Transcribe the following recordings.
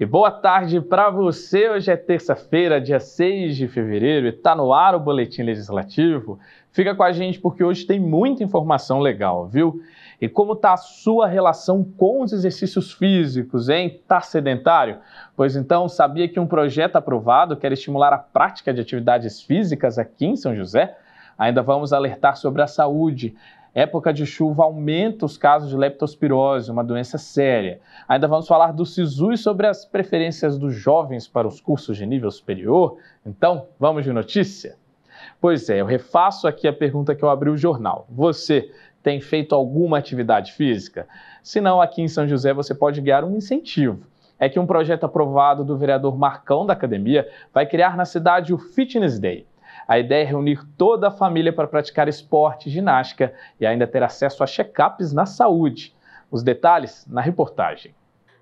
E boa tarde para você. Hoje é terça-feira, dia 6 de fevereiro, e está no ar o Boletim Legislativo. Fica com a gente porque hoje tem muita informação legal, viu? E como está a sua relação com os exercícios físicos, hein? Tá sedentário? Pois então, sabia que um projeto aprovado quer estimular a prática de atividades físicas aqui em São José? Ainda vamos alertar sobre a saúde. Época de chuva aumenta os casos de leptospirose, uma doença séria. Ainda vamos falar do SISU e sobre as preferências dos jovens para os cursos de nível superior. Então, vamos de notícia? Pois é, eu refaço aqui a pergunta que eu abri o jornal. Você tem feito alguma atividade física? Se não, aqui em São José você pode ganhar um incentivo é que um projeto aprovado do vereador Marcão da academia vai criar na cidade o Fitness Day. A ideia é reunir toda a família para praticar esporte, ginástica e ainda ter acesso a check-ups na saúde. Os detalhes na reportagem.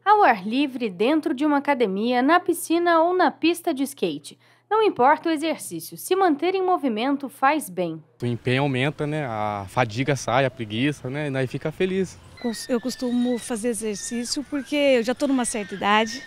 Ao ar livre, dentro de uma academia, na piscina ou na pista de skate. Não importa o exercício, se manter em movimento faz bem. O empenho aumenta, né? A fadiga sai, a preguiça, né? E daí fica feliz. Eu costumo fazer exercício porque eu já estou numa certa idade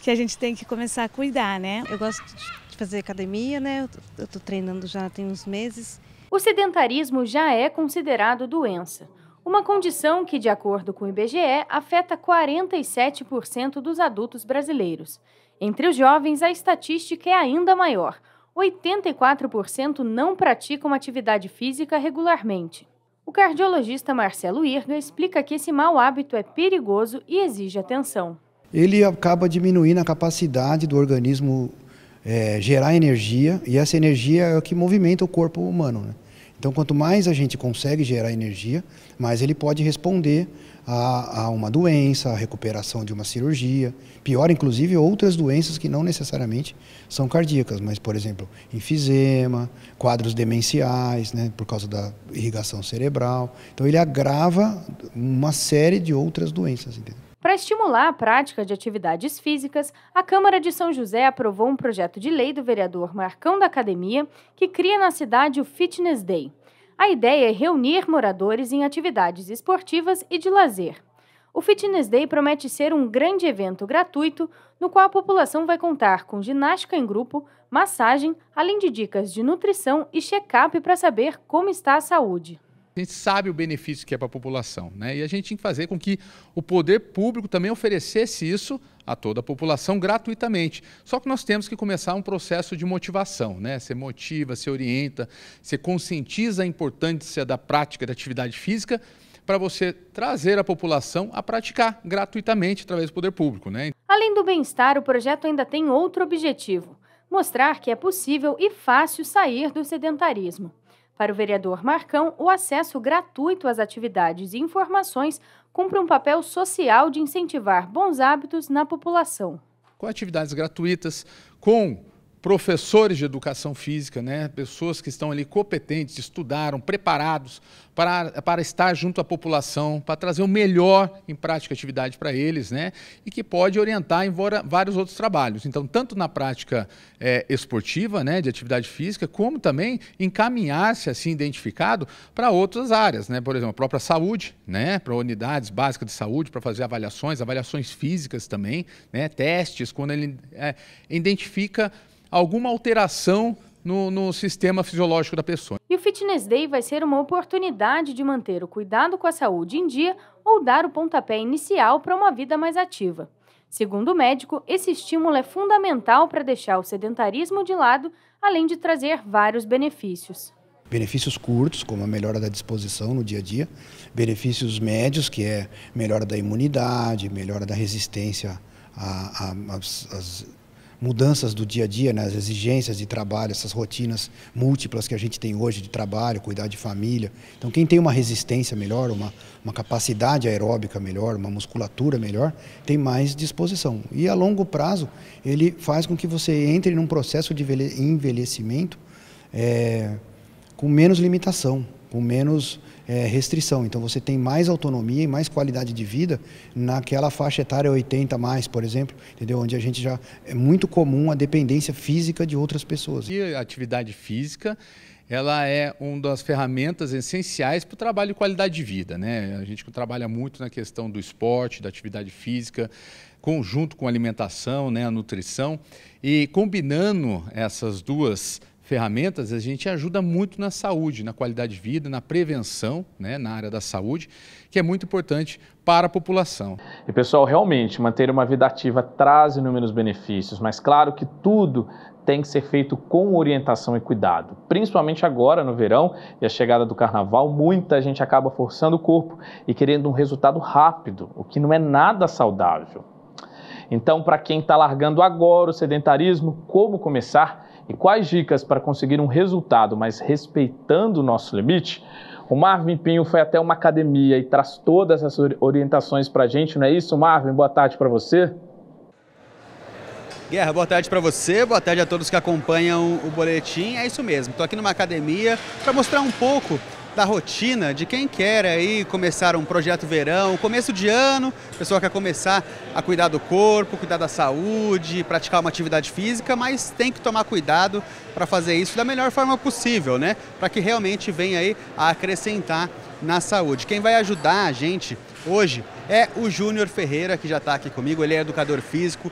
que a gente tem que começar a cuidar, né? Eu gosto de de fazer academia, né? Eu estou treinando já tem uns meses. O sedentarismo já é considerado doença, uma condição que, de acordo com o IBGE, afeta 47% dos adultos brasileiros. Entre os jovens, a estatística é ainda maior. 84% não praticam atividade física regularmente. O cardiologista Marcelo Irga explica que esse mau hábito é perigoso e exige atenção. Ele acaba diminuindo a capacidade do organismo é, gerar energia, e essa energia é o que movimenta o corpo humano. Né? Então, quanto mais a gente consegue gerar energia, mais ele pode responder a, a, uma doença, a recuperação de uma cirurgia, pior inclusive outras doenças que não necessariamente são cardíacas, mas por exemplo, enfisema, quadros demenciais, né, por causa da irrigação cerebral. Então ele agrava uma série de outras doenças, entendeu? Para estimular a prática de atividades físicas, a Câmara de São José aprovou um projeto de lei do vereador Marcão da Academia que cria na cidade o Fitness Day. A ideia é reunir moradores em atividades esportivas e de lazer. O Fitness Day promete ser um grande evento gratuito no qual a população vai contar com ginástica em grupo, massagem, além de dicas de nutrição e check-up para saber como está a saúde. A gente sabe o benefício que é para a população, né? E a gente tem que fazer com que o poder público também oferecesse isso a toda a população gratuitamente. Só que nós temos que começar um processo de motivação, né? Você motiva, você orienta, você conscientiza a importância da prática da atividade física para você trazer a população a praticar gratuitamente através do poder público, né? Além do bem-estar, o projeto ainda tem outro objetivo: mostrar que é possível e fácil sair do sedentarismo. Para o vereador Marcão, o acesso gratuito às atividades e informações cumpre um papel social de incentivar bons hábitos na população. Com atividades gratuitas, com professores de educação física, né? pessoas que estão ali competentes, estudaram, preparados para, para estar junto à população, para trazer o melhor em prática atividade para eles, né? e que pode orientar em vários outros trabalhos. Então, tanto na prática é, esportiva, né? de atividade física, como também encaminhar-se, assim identificado, para outras áreas, né? por exemplo, a própria saúde, né? para unidades básicas de saúde, para fazer avaliações, avaliações físicas também, né? testes, quando ele é, identifica alguma alteração no, no, sistema fisiológico da pessoa. E o Fitness Day vai ser uma oportunidade de manter o cuidado com a saúde em dia ou dar o pontapé inicial para uma vida mais ativa. Segundo o médico, esse estímulo é fundamental para deixar o sedentarismo de lado, além de trazer vários benefícios benefícios curtos, como a melhora da disposição no dia a dia, benefícios médios, que é melhora da imunidade, melhora da resistência às mudanças do dia a dia, né? as exigências de trabalho, essas rotinas múltiplas que a gente tem hoje de trabalho, cuidar de família. Então, quem tem uma resistência melhor, uma, uma capacidade aeróbica melhor, uma musculatura melhor, tem mais disposição. E a longo prazo, ele faz com que você entre num processo de envelhecimento é, com menos limitação com menos é, restrição. Então você tem mais autonomia e mais qualidade de vida naquela faixa etária 80 mais, por exemplo, entendeu? Onde a gente já é muito comum a dependência física de outras pessoas. E a atividade física ela é uma das ferramentas essenciais para o trabalho de qualidade de vida. Né? A gente trabalha muito na questão do esporte, da atividade física, conjunto com a alimentação, né, a nutrição, e combinando essas duas ferramentas, a gente ajuda muito na saúde, na qualidade de vida, na prevenção, né, na área da saúde, que é muito importante para a população. E pessoal, realmente, manter uma vida ativa traz inúmeros benefícios, mas claro que tudo tem que ser feito com orientação e cuidado. Principalmente agora no verão e a chegada do carnaval, muita gente acaba forçando o corpo e querendo um resultado rápido, o que não é nada saudável. Então, para quem está largando agora o sedentarismo, como começar? e quais dicas para conseguir um resultado, mas respeitando o nosso limite, o Marvin Pinho foi até uma academia e traz todas essas orientações para a gente, não é isso, Marvin? Boa tarde para você. Guerra, boa tarde para você, boa tarde a todos que acompanham o boletim. É isso mesmo, estou aqui numa academia para mostrar um pouco da rotina de quem quer aí começar um projeto verão, começo de ano, a pessoa quer começar a cuidar do corpo, cuidar da saúde, praticar uma atividade física, mas tem que tomar cuidado para fazer isso da melhor forma possível, né? Para que realmente venha aí a acrescentar na saúde. Quem vai ajudar a gente hoje é o Júnior Ferreira, que já está aqui comigo, ele é educador físico,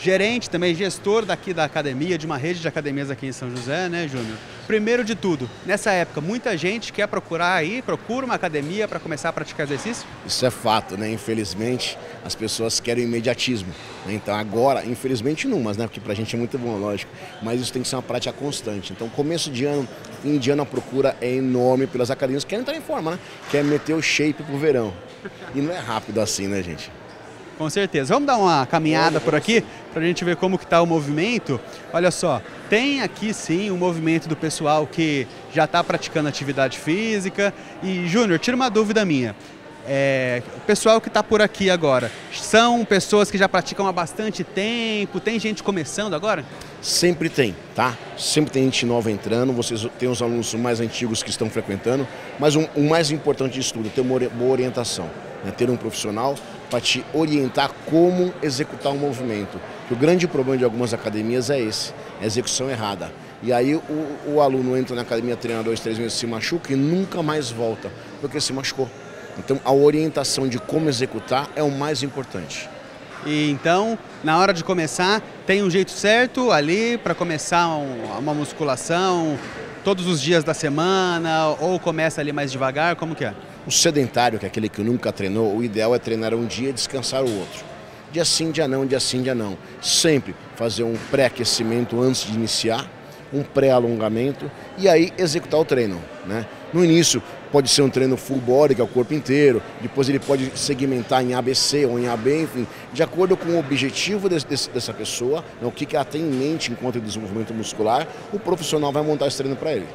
gerente também, gestor daqui da academia, de uma rede de academias aqui em São José, né, Júnior? Primeiro de tudo, nessa época, muita gente quer procurar aí, procura uma academia para começar a praticar exercício? Isso é fato, né? Infelizmente, as pessoas querem imediatismo. Né? Então, agora, infelizmente não, mas né? porque para a gente é muito bom, lógico. Mas isso tem que ser uma prática constante. Então, começo de ano, fim de ano, a procura é enorme pelas academias querem entrar em forma, né? Quer meter o shape pro verão. E não é rápido assim, né, gente? Com certeza. Vamos dar uma caminhada por aqui para a gente ver como que está o movimento. Olha só, tem aqui sim o um movimento do pessoal que já está praticando atividade física. E Júnior, tira uma dúvida minha. É, o pessoal que está por aqui agora, são pessoas que já praticam há bastante tempo? Tem gente começando agora? Sempre tem, tá? Sempre tem gente nova entrando, vocês têm os alunos mais antigos que estão frequentando, mas o, o mais importante de é ter uma boa orientação, né? ter um profissional para te orientar como executar um movimento. Porque o grande problema de algumas academias é esse, é a execução errada. E aí o, o aluno entra na academia, treina dois, três meses, se machuca e nunca mais volta, porque se machucou. Então a orientação de como executar é o mais importante. E então, na hora de começar, tem um jeito certo ali para começar uma musculação todos os dias da semana ou começa ali mais devagar, como que é? O sedentário, que é aquele que nunca treinou, o ideal é treinar um dia e descansar o outro. Dia sim, dia não, dia sim, dia não. Sempre fazer um pré-aquecimento antes de iniciar, um pré-alongamento e aí executar o treino. Né? No início pode ser um treino full body, que é o corpo inteiro, depois ele pode segmentar em ABC ou em AB, enfim, de acordo com o objetivo desse, dessa pessoa, né? o que, que ela tem em mente enquanto desenvolvimento muscular, o profissional vai montar esse treino para ele.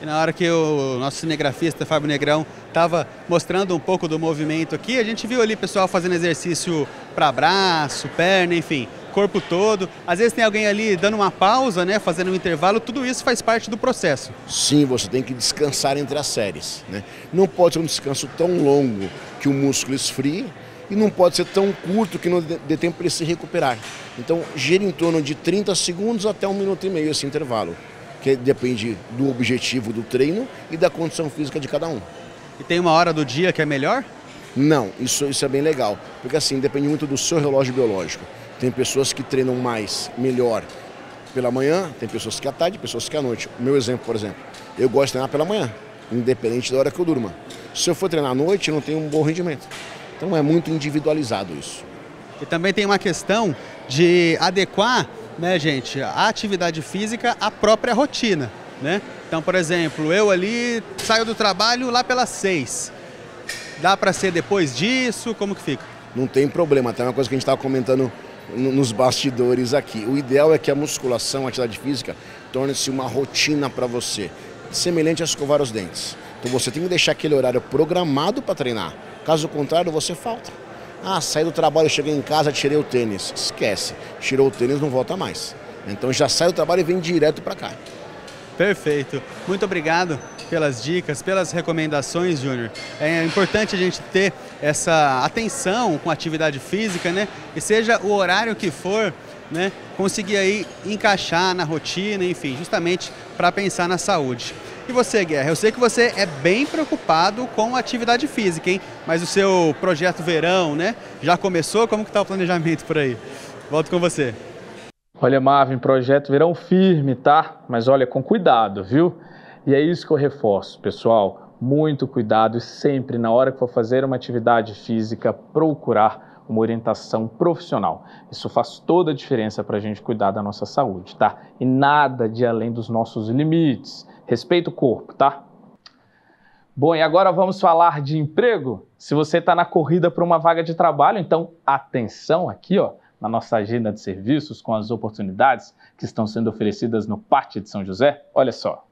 E na hora que o nosso cinegrafista Fábio Negrão estava mostrando um pouco do movimento aqui, a gente viu ali pessoal fazendo exercício para braço, perna, enfim, corpo todo. Às vezes tem alguém ali dando uma pausa, né, fazendo um intervalo, tudo isso faz parte do processo. Sim, você tem que descansar entre as séries, né? Não pode ser um descanso tão longo que o músculo esfrie e não pode ser tão curto que não dê tempo para ele se recuperar. Então, gira em torno de 30 segundos até um minuto e meio esse intervalo que depende do objetivo do treino e da condição física de cada um. E tem uma hora do dia que é melhor? Não, isso, isso é bem legal, porque assim, depende muito do seu relógio biológico. Tem pessoas que treinam mais, melhor pela manhã, tem pessoas que à tarde, pessoas que à noite. O meu exemplo, por exemplo, eu gosto de treinar pela manhã, independente da hora que eu durma. Se eu for treinar à noite, eu não tenho um bom rendimento. Então é muito individualizado isso. E também tem uma questão de adequar né, gente, a atividade física, a própria rotina, né? Então, por exemplo, eu ali saio do trabalho lá pelas seis. Dá para ser depois disso? Como que fica? Não tem problema, até tá? uma coisa que a gente estava comentando nos bastidores aqui. O ideal é que a musculação, a atividade física, torne-se uma rotina para você, semelhante a escovar os dentes. Então você tem que deixar aquele horário programado para treinar. Caso contrário, você falta. Ah, saí do trabalho, cheguei em casa, tirei o tênis. Esquece, tirou o tênis, não volta mais. Então já sai do trabalho e vem direto para cá. Perfeito. Muito obrigado pelas dicas, pelas recomendações, Júnior. É importante a gente ter essa atenção com a atividade física, né? E seja o horário que for, né, conseguir aí encaixar na rotina, enfim, justamente para pensar na saúde. E você, Guerra? Eu sei que você é bem preocupado com atividade física, hein? Mas o seu projeto verão, né? Já começou? Como que está o planejamento por aí? Volto com você. Olha, Marvin, projeto verão firme, tá? Mas olha, com cuidado, viu? E é isso que eu reforço, pessoal. Muito cuidado e sempre, na hora que for fazer uma atividade física, procurar uma orientação profissional. Isso faz toda a diferença para a gente cuidar da nossa saúde, tá? E nada de além dos nossos limites. Respeita o corpo, tá? Bom, e agora vamos falar de emprego? Se você está na corrida para uma vaga de trabalho, então atenção aqui, ó, na nossa agenda de serviços com as oportunidades que estão sendo oferecidas no Parte de São José. Olha só.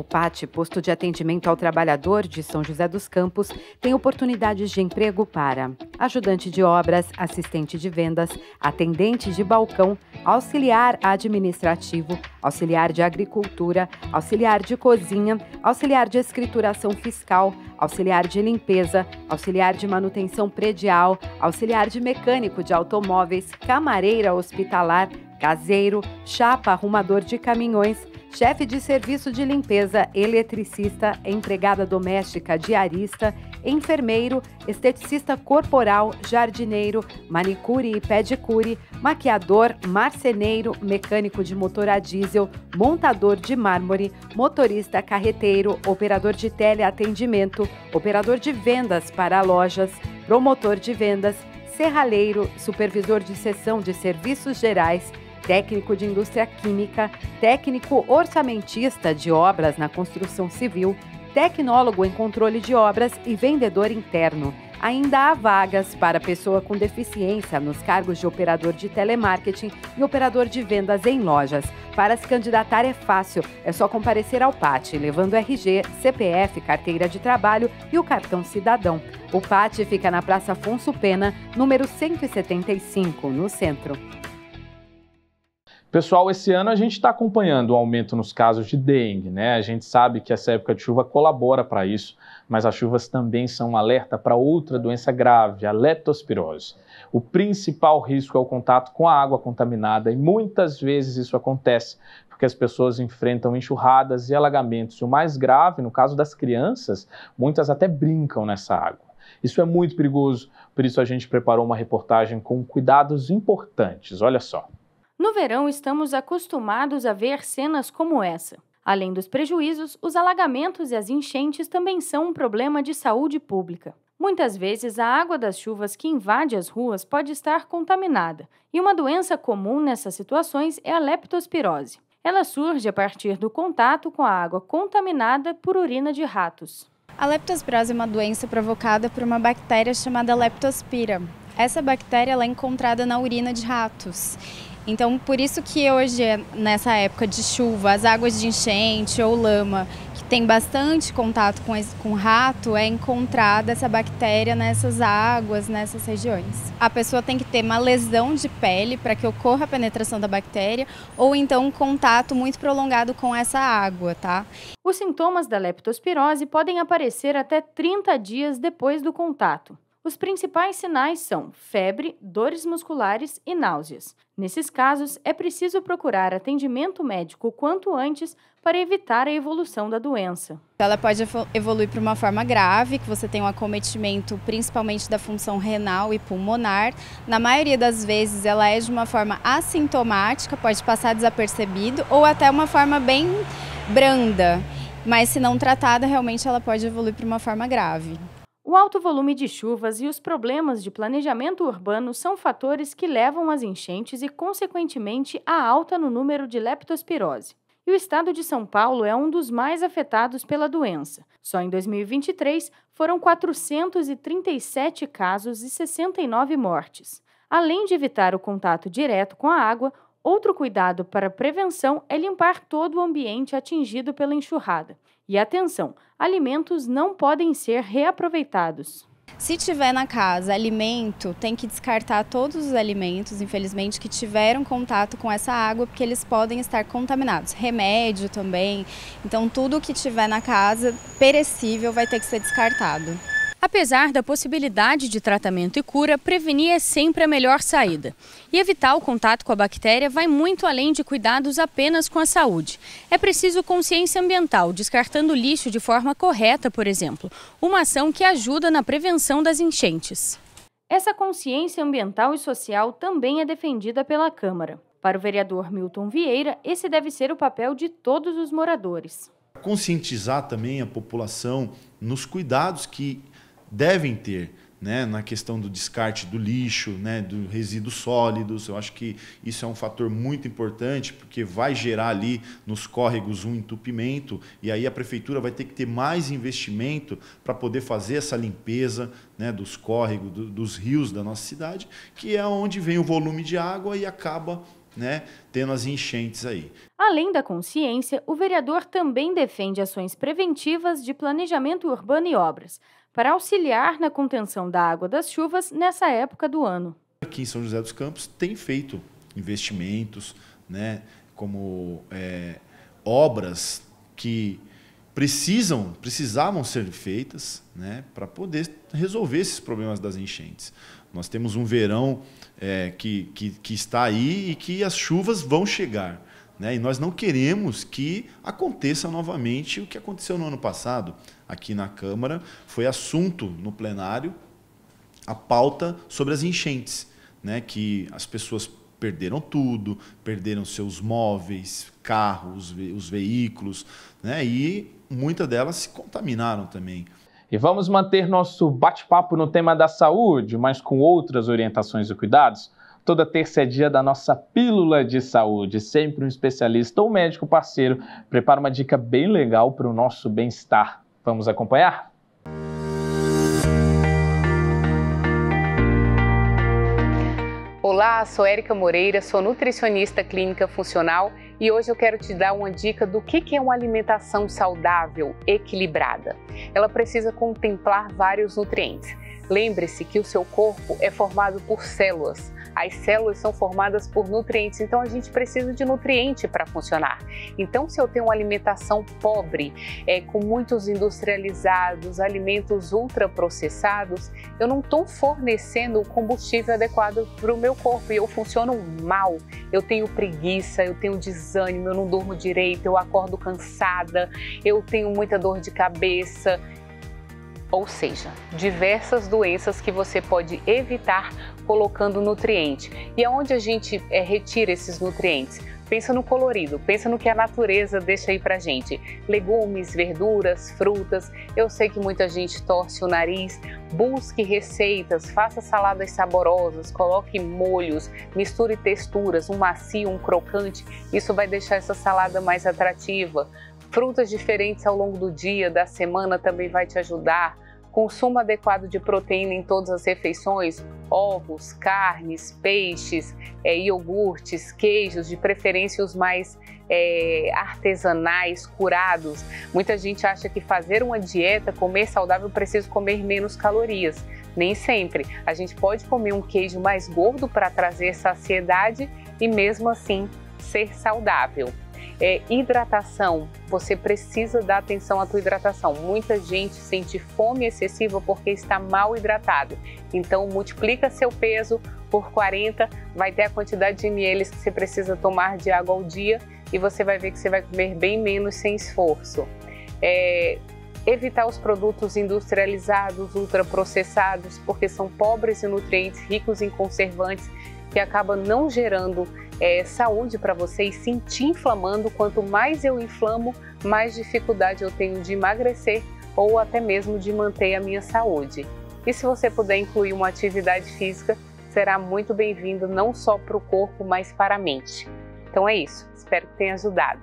O PAT, Posto de Atendimento ao Trabalhador de São José dos Campos, tem oportunidades de emprego para ajudante de obras, assistente de vendas, atendente de balcão, auxiliar administrativo, auxiliar de agricultura, auxiliar de cozinha, auxiliar de escrituração fiscal, auxiliar de limpeza, auxiliar de manutenção predial, auxiliar de mecânico de automóveis, camareira hospitalar, caseiro, chapa arrumador de caminhões chefe de serviço de limpeza, eletricista, empregada doméstica, diarista, enfermeiro, esteticista corporal, jardineiro, manicure e pedicure, maquiador, marceneiro, mecânico de motor a diesel, montador de mármore, motorista carreteiro, operador de teleatendimento, operador de vendas para lojas, promotor de vendas, serralheiro, supervisor de seção de serviços gerais técnico de indústria química, técnico orçamentista de obras na construção civil, tecnólogo em controle de obras e vendedor interno. Ainda há vagas para pessoa com deficiência nos cargos de operador de telemarketing e operador de vendas em lojas. Para se candidatar é fácil, é só comparecer ao PAT, levando RG, CPF, carteira de trabalho e o cartão cidadão. O PAT fica na Praça Afonso Pena, número 175, no centro. Pessoal, esse ano a gente está acompanhando o aumento nos casos de dengue, né? A gente sabe que essa época de chuva colabora para isso, mas as chuvas também são um alerta para outra doença grave, a leptospirose. O principal risco é o contato com a água contaminada e muitas vezes isso acontece porque as pessoas enfrentam enxurradas e alagamentos. E o mais grave, no caso das crianças, muitas até brincam nessa água. Isso é muito perigoso, por isso a gente preparou uma reportagem com cuidados importantes. Olha só. No verão, estamos acostumados a ver cenas como essa. Além dos prejuízos, os alagamentos e as enchentes também são um problema de saúde pública. Muitas vezes, a água das chuvas que invade as ruas pode estar contaminada, e uma doença comum nessas situações é a leptospirose. Ela surge a partir do contato com a água contaminada por urina de ratos. A leptospirose é uma doença provocada por uma bactéria chamada Leptospira. Essa bactéria é encontrada na urina de ratos então, por isso que hoje, nessa época de chuva, as águas de enchente ou lama, que tem bastante contato com, esse, com rato, é encontrada essa bactéria nessas águas, nessas regiões. A pessoa tem que ter uma lesão de pele para que ocorra a penetração da bactéria ou então um contato muito prolongado com essa água, tá? Os sintomas da leptospirose podem aparecer até 30 dias depois do contato. Os principais sinais são febre, dores musculares e náuseas. Nesses casos, é preciso procurar atendimento médico quanto antes para evitar a evolução da doença. Ela pode evoluir para uma forma grave, que você tem um acometimento principalmente da função renal e pulmonar. Na maioria das vezes, ela é de uma forma assintomática, pode passar desapercebido, ou até uma forma bem branda. Mas se não tratada, realmente ela pode evoluir para uma forma grave. O alto volume de chuvas e os problemas de planejamento urbano são fatores que levam às enchentes e, consequentemente, à alta no número de leptospirose. E o estado de São Paulo é um dos mais afetados pela doença. Só em 2023 foram 437 casos e 69 mortes. Além de evitar o contato direto com a água, outro cuidado para prevenção é limpar todo o ambiente atingido pela enxurrada. E atenção, alimentos não podem ser reaproveitados. Se tiver na casa alimento, tem que descartar todos os alimentos, infelizmente, que tiveram contato com essa água, porque eles podem estar contaminados. Remédio também. Então, tudo que tiver na casa perecível vai ter que ser descartado. Apesar da possibilidade de tratamento e cura, prevenir é sempre a melhor saída. E evitar o contato com a bactéria vai muito além de cuidados apenas com a saúde. É preciso consciência ambiental, descartando lixo de forma correta, por exemplo, uma ação que ajuda na prevenção das enchentes. Essa consciência ambiental e social também é defendida pela Câmara. Para o vereador Milton Vieira, esse deve ser o papel de todos os moradores. Conscientizar também a população nos cuidados que devem ter. Né, na questão do descarte do lixo, né, dos resíduos sólidos. Eu acho que isso é um fator muito importante, porque vai gerar ali nos córregos um entupimento, e aí a prefeitura vai ter que ter mais investimento para poder fazer essa limpeza né, dos córregos, do, dos rios da nossa cidade, que é onde vem o volume de água e acaba né, tendo as enchentes aí. Além da consciência, o vereador também defende ações preventivas de planejamento urbano e obras, para auxiliar na contenção da água das chuvas nessa época do ano. Aqui em São José dos Campos tem feito investimentos, né, como é, obras que precisam, precisavam ser feitas né, para poder resolver esses problemas das enchentes. Nós temos um verão é, que, que, que, está aí e que as chuvas vão chegar. Né? E nós não queremos que aconteça novamente o que aconteceu no ano passado aqui na Câmara, foi assunto no plenário a pauta sobre as enchentes, né? que as pessoas perderam tudo, perderam seus móveis, carros, os veículos, né? e muitas delas se contaminaram também. E vamos manter nosso bate-papo no tema da saúde, mas com outras orientações e cuidados. Toda terça é dia da nossa Pílula de Saúde. Sempre um especialista ou médico parceiro prepara uma dica bem legal para o nosso bem-estar. Vamos acompanhar? Olá, sou Érica Moreira, sou nutricionista clínica funcional e hoje eu quero te dar uma dica do que é uma alimentação saudável, equilibrada. Ela precisa contemplar vários nutrientes. Lembre-se que o seu corpo é formado por células as células são formadas por nutrientes, então a gente precisa de nutriente para funcionar. Então, se eu tenho uma alimentação pobre, é, com muitos industrializados, alimentos ultraprocessados, eu não estou fornecendo o combustível adequado para o meu corpo e eu funciono mal. Eu tenho preguiça, eu tenho desânimo, eu não durmo direito, eu acordo cansada, eu tenho muita dor de cabeça ou seja, diversas doenças que você pode evitar colocando nutriente. E aonde a gente é, retira esses nutrientes? Pensa no colorido, pensa no que a natureza deixa aí pra gente. Legumes, verduras, frutas. Eu sei que muita gente torce o nariz. Busque receitas, faça saladas saborosas, coloque molhos, misture texturas, um macio, um crocante. Isso vai deixar essa salada mais atrativa. Frutas diferentes ao longo do dia, da semana também vai te ajudar consumo adequado de proteína em todas as refeições, ovos, carnes, peixes, é, iogurtes, queijos, de preferência os mais é, artesanais, curados. Muita gente acha que fazer uma dieta, comer saudável, precisa comer menos calorias. Nem sempre. A gente pode comer um queijo mais gordo para trazer saciedade e mesmo assim ser saudável. É, hidratação, você precisa dar atenção à tua hidratação. Muita gente sente fome excessiva porque está mal hidratado. Então multiplica seu peso por 40, vai ter a quantidade de ml que você precisa tomar de água ao dia e você vai ver que você vai comer bem menos sem esforço. É, evitar os produtos industrializados, ultraprocessados, porque são pobres em nutrientes, ricos em conservantes, que acabam não gerando é, saúde para vocês sentir inflamando. Quanto mais eu inflamo, mais dificuldade eu tenho de emagrecer ou até mesmo de manter a minha saúde. E se você puder incluir uma atividade física, será muito bem-vindo não só para o corpo, mas para a mente. Então é isso, espero que tenha ajudado.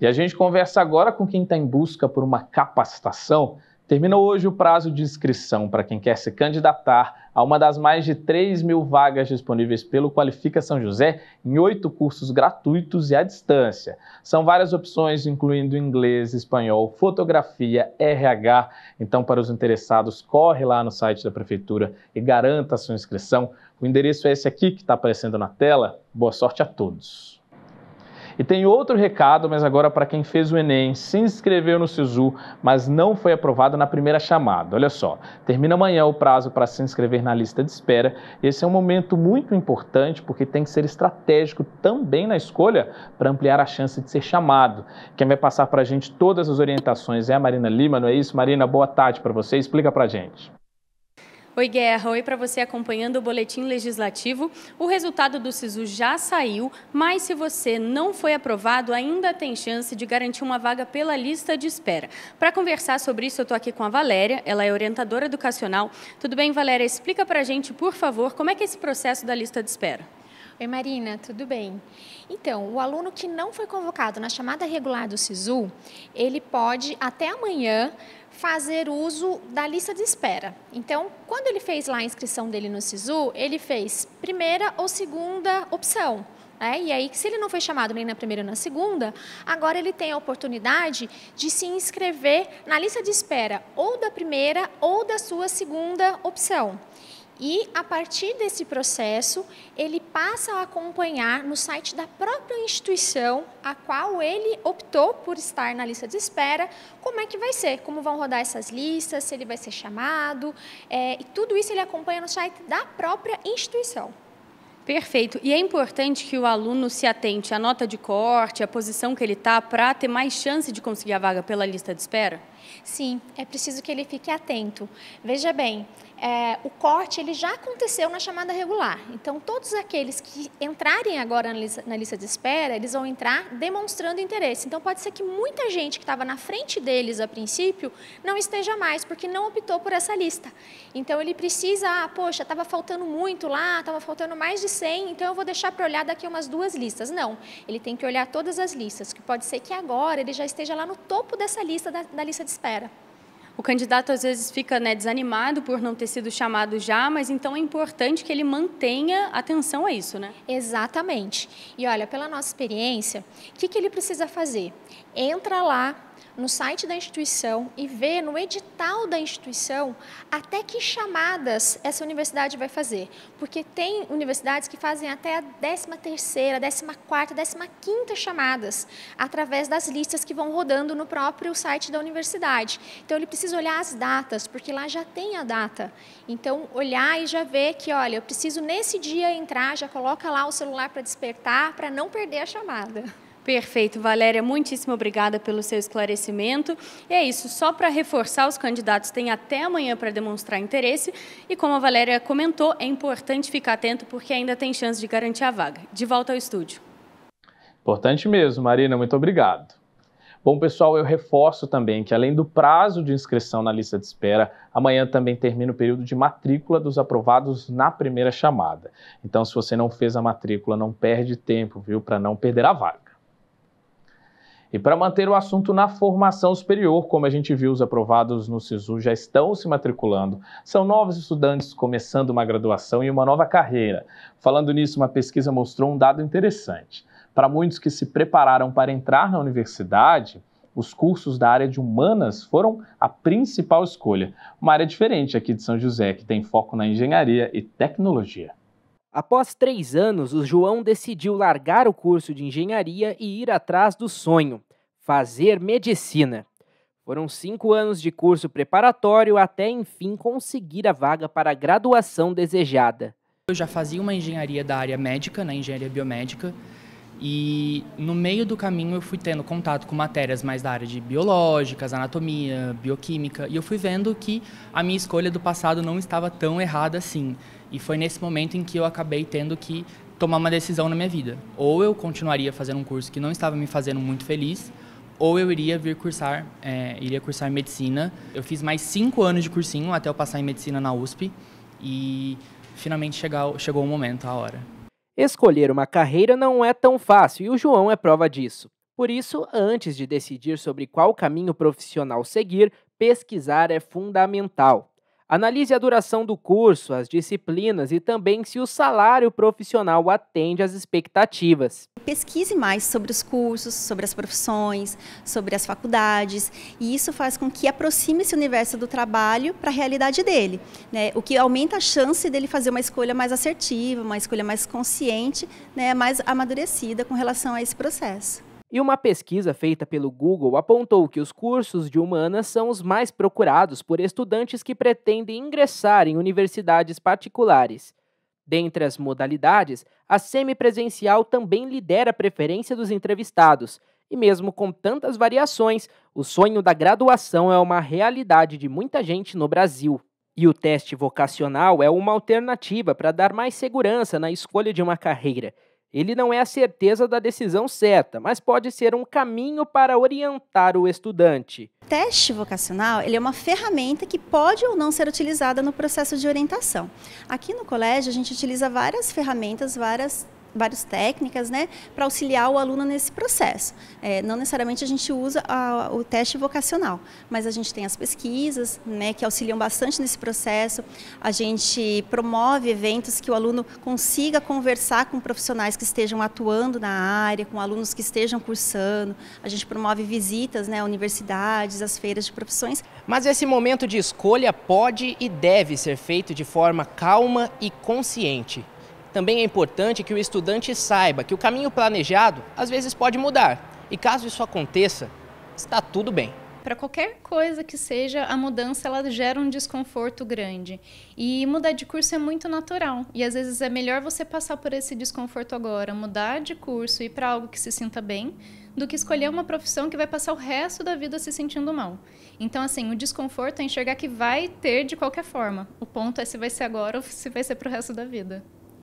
E a gente conversa agora com quem está em busca por uma capacitação Termina hoje o prazo de inscrição para quem quer se candidatar a uma das mais de 3 mil vagas disponíveis pelo Qualifica São José em oito cursos gratuitos e à distância. São várias opções, incluindo inglês, espanhol, fotografia, RH. Então, para os interessados, corre lá no site da Prefeitura e garanta a sua inscrição. O endereço é esse aqui que está aparecendo na tela. Boa sorte a todos! E tem outro recado, mas agora para quem fez o Enem, se inscreveu no SISU, mas não foi aprovado na primeira chamada. Olha só, termina amanhã o prazo para se inscrever na lista de espera. Esse é um momento muito importante porque tem que ser estratégico também na escolha para ampliar a chance de ser chamado. Quem vai passar para a gente todas as orientações é a Marina Lima, não é isso? Marina, boa tarde para você. Explica para a gente. Oi, Guerra. Oi para você acompanhando o Boletim Legislativo. O resultado do SISU já saiu, mas se você não foi aprovado, ainda tem chance de garantir uma vaga pela lista de espera. Para conversar sobre isso, eu estou aqui com a Valéria, ela é orientadora educacional. Tudo bem, Valéria? Explica para a gente, por favor, como é que é esse processo da lista de espera. Oi, Marina, tudo bem? Então, o aluno que não foi convocado na chamada regular do SISU, ele pode, até amanhã, fazer uso da lista de espera. Então, quando ele fez lá a inscrição dele no SISU, ele fez primeira ou segunda opção. É, e aí, se ele não foi chamado nem na primeira nem na segunda, agora ele tem a oportunidade de se inscrever na lista de espera ou da primeira ou da sua segunda opção. E a partir desse processo, ele passa a acompanhar no site da própria instituição a qual ele optou por estar na lista de espera, como é que vai ser, como vão rodar essas listas, se ele vai ser chamado, é, e tudo isso ele acompanha no site da própria instituição. Perfeito. E é importante que o aluno se atente à nota de corte, à posição que ele está, para ter mais chance de conseguir a vaga pela lista de espera? Sim, é preciso que ele fique atento. Veja bem, é, o corte ele já aconteceu na chamada regular. Então, todos aqueles que entrarem agora na lista, na lista de espera, eles vão entrar demonstrando interesse. Então, pode ser que muita gente que estava na frente deles a princípio não esteja mais, porque não optou por essa lista. Então, ele precisa, ah, poxa, estava faltando muito lá, estava faltando mais de 100, então eu vou deixar para olhar daqui umas duas listas. Não, ele tem que olhar todas as listas, que pode ser que agora ele já esteja lá no topo dessa lista, da, da lista de espera. O candidato às vezes fica né, desanimado por não ter sido chamado já, mas então é importante que ele mantenha atenção a isso, né? Exatamente. E olha, pela nossa experiência, o que, que ele precisa fazer? Entra lá no site da instituição e ver no edital da instituição até que chamadas essa universidade vai fazer. Porque tem universidades que fazem até a 13ª, 14ª, 15ª chamadas através das listas que vão rodando no próprio site da universidade. Então ele precisa olhar as datas, porque lá já tem a data. Então olhar e já ver que, olha, eu preciso nesse dia entrar, já coloca lá o celular para despertar, para não perder a chamada. Perfeito, Valéria, muitíssimo obrigada pelo seu esclarecimento. E é isso, só para reforçar, os candidatos têm até amanhã para demonstrar interesse e como a Valéria comentou, é importante ficar atento porque ainda tem chance de garantir a vaga. De volta ao estúdio. Importante mesmo, Marina, muito obrigado. Bom, pessoal, eu reforço também que além do prazo de inscrição na lista de espera, amanhã também termina o período de matrícula dos aprovados na primeira chamada. Então, se você não fez a matrícula, não perde tempo, viu, para não perder a vaga. E para manter o assunto na formação superior, como a gente viu, os aprovados no SISU já estão se matriculando. São novos estudantes começando uma graduação e uma nova carreira. Falando nisso, uma pesquisa mostrou um dado interessante. Para muitos que se prepararam para entrar na universidade, os cursos da área de humanas foram a principal escolha. Uma área diferente aqui de São José, que tem foco na engenharia e tecnologia. Após três anos, o João decidiu largar o curso de engenharia e ir atrás do sonho fazer medicina. Foram cinco anos de curso preparatório até enfim conseguir a vaga para a graduação desejada. Eu já fazia uma engenharia da área médica, na né, engenharia biomédica, e no meio do caminho eu fui tendo contato com matérias mais da área de biológicas, anatomia, bioquímica, e eu fui vendo que a minha escolha do passado não estava tão errada assim. E foi nesse momento em que eu acabei tendo que tomar uma decisão na minha vida. Ou eu continuaria fazendo um curso que não estava me fazendo muito feliz, ou eu iria vir cursar, é, iria cursar medicina. Eu fiz mais cinco anos de cursinho até eu passar em medicina na USP e finalmente chegou chegou o momento, a hora. Escolher uma carreira não é tão fácil e o João é prova disso. Por isso, antes de decidir sobre qual caminho profissional seguir, pesquisar é fundamental. Analise a duração do curso, as disciplinas e também se o salário profissional atende às expectativas. Pesquise mais sobre os cursos, sobre as profissões, sobre as faculdades, e isso faz com que aproxime esse universo do trabalho para a realidade dele, né? o que aumenta a chance dele fazer uma escolha mais assertiva, uma escolha mais consciente, né? mais amadurecida com relação a esse processo. E uma pesquisa feita pelo Google apontou que os cursos de humanas são os mais procurados por estudantes que pretendem ingressar em universidades particulares. Dentre as modalidades, a semipresencial também lidera a preferência dos entrevistados, e mesmo com tantas variações, o sonho da graduação é uma realidade de muita gente no Brasil. E o teste vocacional é uma alternativa para dar mais segurança na escolha de uma carreira. Ele não é a certeza da decisão certa, mas pode ser um caminho para orientar o estudante. O teste vocacional ele é uma ferramenta que pode ou não ser utilizada no processo de orientação. Aqui no colégio, a gente utiliza várias ferramentas, várias várias técnicas né, para auxiliar o aluno nesse processo. É, não necessariamente a gente usa a, o teste vocacional, mas a gente tem as pesquisas né, que auxiliam bastante nesse processo, a gente promove eventos que o aluno consiga conversar com profissionais que estejam atuando na área, com alunos que estejam cursando, a gente promove visitas né, a universidades, às feiras de profissões. Mas esse momento de escolha pode e deve ser feito de forma calma e consciente. Também é importante que o estudante saiba que o caminho planejado às vezes pode mudar e caso isso aconteça, está tudo bem para qualquer coisa que seja, a mudança ela gera um desconforto grande. E mudar de curso é muito natural. E às vezes é melhor você passar por esse desconforto agora, mudar de curso e ir para algo que se sinta bem, do que escolher uma profissão que vai passar o resto da vida se sentindo mal. Então, assim, o desconforto é enxergar que vai ter de qualquer forma. O ponto é se vai ser agora ou se vai ser para o resto da vida.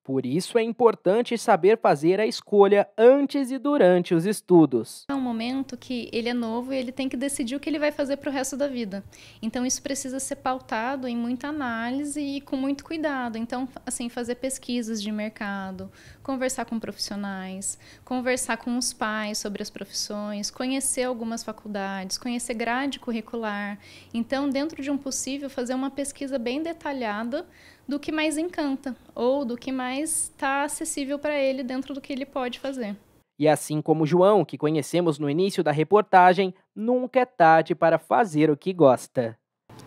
Por isso é importante saber fazer a escolha antes e durante os estudos. É um momento que ele é novo e ele tem que decidir o que ele vai fazer para o resto da vida. Então isso precisa ser pautado em muita análise e com muito cuidado. Então, assim, fazer pesquisas de mercado, conversar com profissionais, conversar com os pais sobre as profissões, conhecer algumas faculdades, conhecer grade curricular. Então, dentro de um possível, fazer uma pesquisa bem detalhada do que mais encanta ou do que mais está acessível para ele dentro do que ele pode fazer. E assim como João, que conhecemos no início da reportagem, nunca é tarde para fazer o que gosta.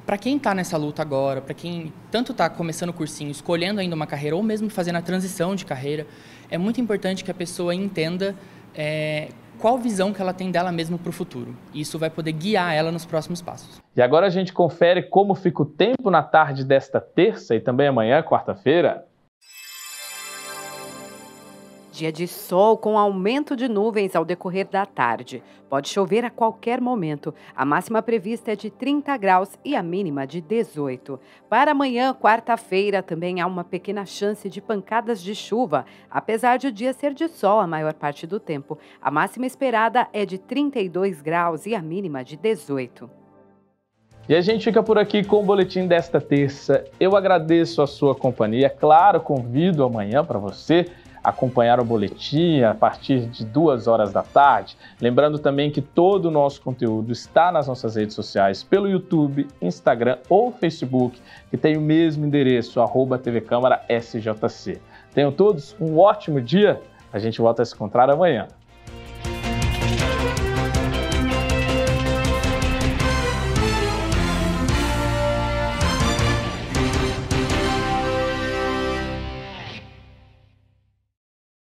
Para quem está nessa luta agora, para quem tanto está começando o cursinho, escolhendo ainda uma carreira ou mesmo fazendo a transição de carreira, é muito importante que a pessoa entenda é, qual visão que ela tem dela mesma para o futuro. E isso vai poder guiar ela nos próximos passos. E agora a gente confere como fica o tempo na tarde desta terça e também amanhã, quarta-feira. Dia de sol com aumento de nuvens ao decorrer da tarde. Pode chover a qualquer momento. A máxima prevista é de 30 graus e a mínima de 18. Para amanhã, quarta-feira, também há uma pequena chance de pancadas de chuva, apesar de o dia ser de sol a maior parte do tempo. A máxima esperada é de 32 graus e a mínima de 18. E a gente fica por aqui com o boletim desta terça. Eu agradeço a sua companhia. Claro, convido amanhã para você acompanhar o boletim a partir de duas horas da tarde. Lembrando também que todo o nosso conteúdo está nas nossas redes sociais, pelo YouTube, Instagram ou Facebook, que tem o mesmo endereço, arroba TV Câmara SJC. Tenham todos um ótimo dia, a gente volta a se encontrar amanhã.